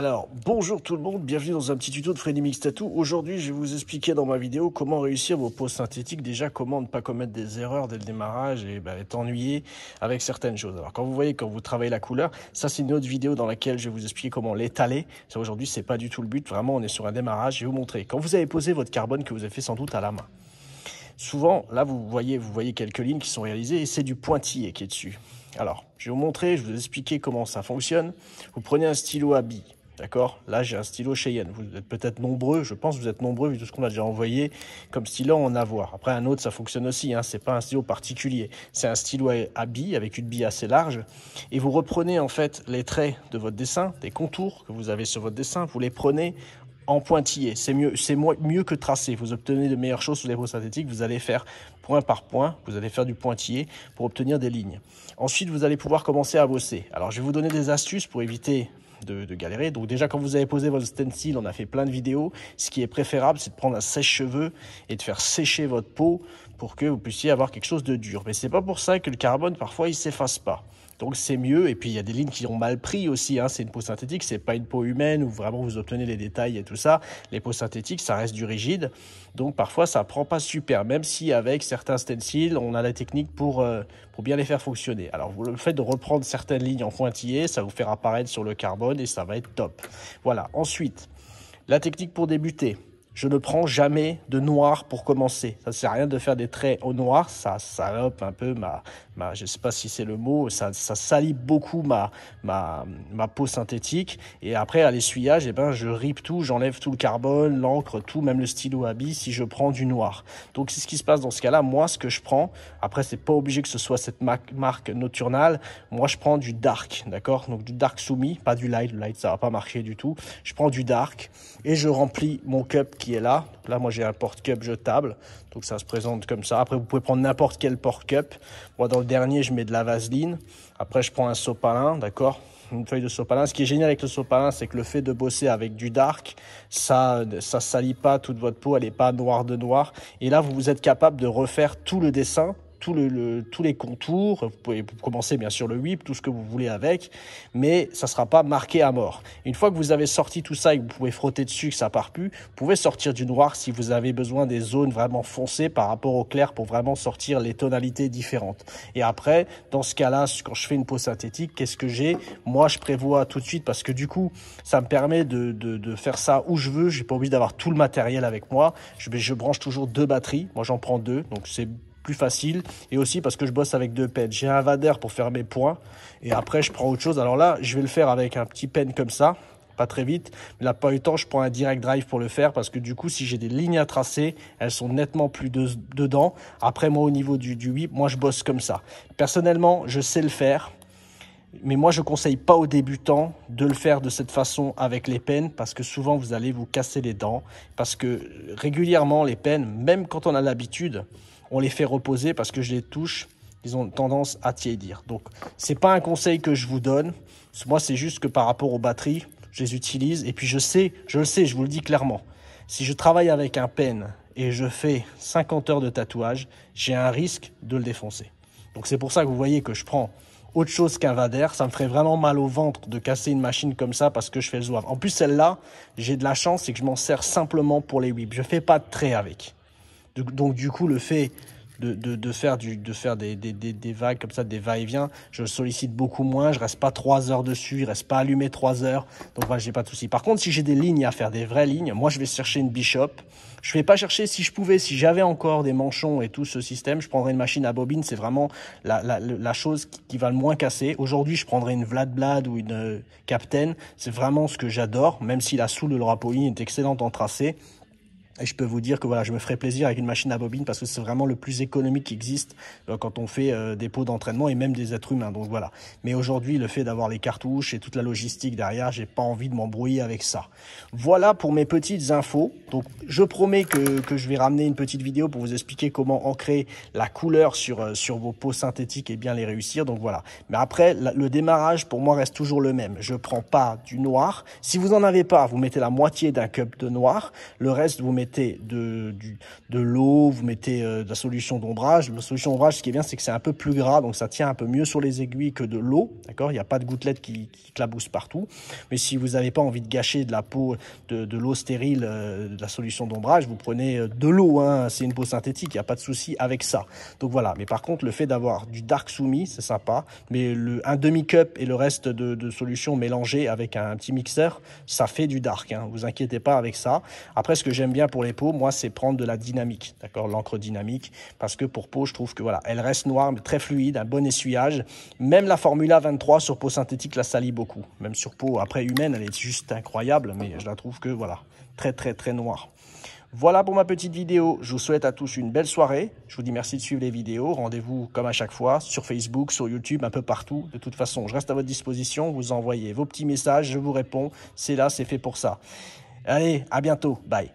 Alors, bonjour tout le monde, bienvenue dans un petit tuto de Freddy Mix Tattoo. Aujourd'hui, je vais vous expliquer dans ma vidéo comment réussir vos poses synthétiques. Déjà, comment ne pas commettre des erreurs dès le démarrage et bah, être ennuyé avec certaines choses. Alors, quand vous voyez, quand vous travaillez la couleur, ça c'est une autre vidéo dans laquelle je vais vous expliquer comment l'étaler. Ça aujourd'hui, c'est pas du tout le but. Vraiment, on est sur un démarrage. Je vais vous montrer. Quand vous avez posé votre carbone que vous avez fait sans doute à la main, souvent, là, vous voyez, vous voyez quelques lignes qui sont réalisées et c'est du pointillé qui est dessus. Alors, je vais vous montrer, je vais vous expliquer comment ça fonctionne. Vous prenez un stylo à billes D'accord Là, j'ai un stylo Cheyenne. Vous êtes peut-être nombreux, je pense vous êtes nombreux, vu tout ce qu'on a déjà envoyé comme stylo en avoir. Après, un autre, ça fonctionne aussi. Hein. Ce n'est pas un stylo particulier. C'est un stylo à bille, avec une bille assez large. Et vous reprenez en fait les traits de votre dessin, des contours que vous avez sur votre dessin. Vous les prenez en pointillés. C'est mieux, mieux que tracer. Vous obtenez de meilleures choses sur les synthétique. synthétiques. Vous allez faire point par point. Vous allez faire du pointillé pour obtenir des lignes. Ensuite, vous allez pouvoir commencer à bosser. Alors, je vais vous donner des astuces pour éviter de, galérer. Donc déjà, quand vous avez posé votre stencil, on a fait plein de vidéos. Ce qui est préférable, c'est de prendre un sèche-cheveux et de faire sécher votre peau pour que vous puissiez avoir quelque chose de dur. Mais ce n'est pas pour ça que le carbone, parfois, il s'efface pas. Donc c'est mieux. Et puis il y a des lignes qui ont mal pris aussi. Hein. C'est une peau synthétique, c'est pas une peau humaine où vraiment vous obtenez les détails et tout ça. Les peaux synthétiques, ça reste du rigide. Donc parfois ça prend pas super, même si avec certains stencils, on a la technique pour, euh, pour bien les faire fonctionner. Alors le fait de reprendre certaines lignes en pointillés, ça vous fait apparaître sur le carbone et ça va être top. Voilà. Ensuite, la technique pour débuter. Je ne prends jamais de noir pour commencer. Ça sert à rien de faire des traits au noir, ça salope un peu ma, ma je sais pas si c'est le mot, ça, ça salit beaucoup ma, ma, ma peau synthétique. Et après, à l'essuyage, et eh ben, je rip tout, j'enlève tout le carbone, l'encre, tout, même le stylo à billes si je prends du noir. Donc, c'est ce qui se passe dans ce cas-là. Moi, ce que je prends, après, c'est pas obligé que ce soit cette marque nocturnale. Moi, je prends du dark, d'accord? Donc, du dark soumis, pas du light. Le light, ça va pas marcher du tout. Je prends du dark et je remplis mon cup est là. Là, moi, j'ai un porte-cup jetable. Donc, ça se présente comme ça. Après, vous pouvez prendre n'importe quel porte-cup. Moi, dans le dernier, je mets de la vaseline. Après, je prends un sopalin, d'accord une feuille de sopalin. Ce qui est génial avec le sopalin, c'est que le fait de bosser avec du dark, ça, ça salit pas toute votre peau, elle est pas noire de noir. Et là, vous êtes capable de refaire tout le dessin le, tous les contours. Vous pouvez commencer bien sûr le whip, tout ce que vous voulez avec, mais ça ne sera pas marqué à mort. Une fois que vous avez sorti tout ça et que vous pouvez frotter dessus, que ça part plus, vous pouvez sortir du noir si vous avez besoin des zones vraiment foncées par rapport au clair pour vraiment sortir les tonalités différentes. Et après, dans ce cas-là, quand je fais une peau synthétique, qu'est-ce que j'ai Moi, je prévois tout de suite parce que du coup, ça me permet de, faire ça où je veux. J'ai pas obligé d'avoir tout le matériel avec moi. Je, je branche toujours deux batteries. Moi, j'en prends deux, donc c'est plus facile et aussi parce que je bosse avec deux peines. J'ai un vader pour faire mes points et après je prends autre chose. Alors là, je vais le faire avec un petit pen comme ça, pas très vite. Mais là, pas eu le temps, je prends un direct drive pour le faire parce que du coup, si j'ai des lignes à tracer, elles sont nettement plus dedans. Après, moi, au niveau du, du whip, moi, je bosse comme ça. Personnellement, je sais le faire. Mais moi, je conseille pas aux débutants de le faire de cette façon avec les peines parce que souvent vous allez vous casser les dents. Parce que euh, régulièrement, les peines, même quand on a l'habitude, on les fait reposer parce que je les touche, ils ont tendance à tiédir. Donc, c'est pas un conseil que je vous donne. Moi, c'est juste que par rapport aux batteries, je les utilise. Et puis, je sais, je le sais, je vous le dis clairement. Si je travaille avec un pen et je fais 50 heures de tatouage, j'ai un risque de le défoncer. Donc, c'est pour ça que vous voyez que je prends autre chose qu'un Vader. Ça me ferait vraiment mal au ventre de casser une machine comme ça parce que je fais le zouave. En plus, celle-là, j'ai de la chance, et que je m'en sers simplement pour les whips. Je fais pas de trait avec donc du coup, le fait de, faire, de faire des, vagues comme ça, des va-et-vient, je sollicite beaucoup moins, je reste pas trois heures dessus, je reste pas allumé trois heures, donc voilà, j'ai pas de souci. Par contre, si j'ai des lignes à faire, des vraies lignes, moi je vais chercher une bishop. Je vais pas chercher, si je pouvais, si j'avais encore des manchons et tout ce système, je prendrais une machine à bobine, c'est vraiment la, chose qui, va le moins casser. Aujourd'hui, je prendrais une Vlad ou une euh, Captain, c'est vraiment ce que j'adore, même si la soule de Laura Pauline est excellente en tracé. Et je peux vous dire que voilà, je me ferai plaisir avec une machine à bobine parce que c'est vraiment le plus économique qui existe euh, quand on fait euh, des pots d'entraînement et même des êtres humains. Donc voilà. Mais aujourd'hui, le fait d'avoir les cartouches et toute la logistique derrière, j'ai pas envie de m'embrouiller avec ça. Voilà pour mes petites infos. Donc je promets que, que je vais ramener une petite vidéo pour vous expliquer comment ancrer la couleur sur, euh, sur vos pots synthétiques et bien les réussir. Donc voilà. Mais après, le démarrage pour moi reste toujours le même. Je prends pas du noir. Si vous en avez pas, vous mettez la moitié d'un cup de noir. Le reste, vous mettez de, de l'eau, vous mettez euh, de la solution d'ombrage. La solution d'ombrage, ce qui est bien, c'est que c'est un peu plus gras, donc ça tient un peu mieux sur les aiguilles que de l'eau. D'accord Il n'y a pas de gouttelettes qui, qui claboussent partout. Mais si vous n'avez pas envie de gâcher de la peau, de, de l'eau stérile, euh, de la solution d'ombrage, vous prenez euh, de l'eau. Hein. C'est une peau synthétique, il n'y a pas de souci avec ça. Donc voilà. Mais par contre, le fait d'avoir du dark soumis, c'est sympa. Mais le, un demi-cup et le reste de, solution mélangée avec un petit mixeur, ça fait du dark. Hein. Vous inquiétez pas avec ça. Après, ce que j'aime bien pour pour les peaux, moi, c'est prendre de la dynamique, d'accord, l'encre dynamique, parce que pour peau, je trouve que voilà, elle reste noire, mais très fluide, un bon essuyage. Même la Formula 23 sur peau synthétique la salit beaucoup. Même sur peau après humaine, elle est juste incroyable, mais je la trouve que voilà, très très très noire. Voilà pour ma petite vidéo. Je vous souhaite à tous une belle soirée. Je vous dis merci de suivre les vidéos. Rendez-vous comme à chaque fois sur Facebook, sur YouTube, un peu partout. De toute façon, je reste à votre disposition. Vous envoyez vos petits messages, je vous réponds. C'est là, c'est fait pour ça. Allez, à bientôt. Bye.